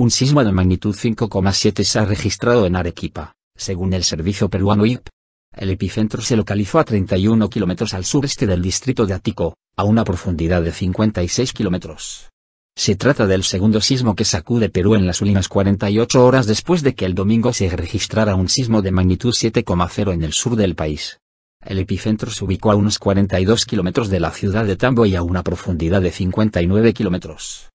Un sismo de magnitud 5,7 se ha registrado en Arequipa, según el servicio peruano IP. El epicentro se localizó a 31 kilómetros al sureste del distrito de Atico, a una profundidad de 56 kilómetros. Se trata del segundo sismo que sacude Perú en las últimas 48 horas después de que el domingo se registrara un sismo de magnitud 7,0 en el sur del país. El epicentro se ubicó a unos 42 kilómetros de la ciudad de Tambo y a una profundidad de 59 kilómetros.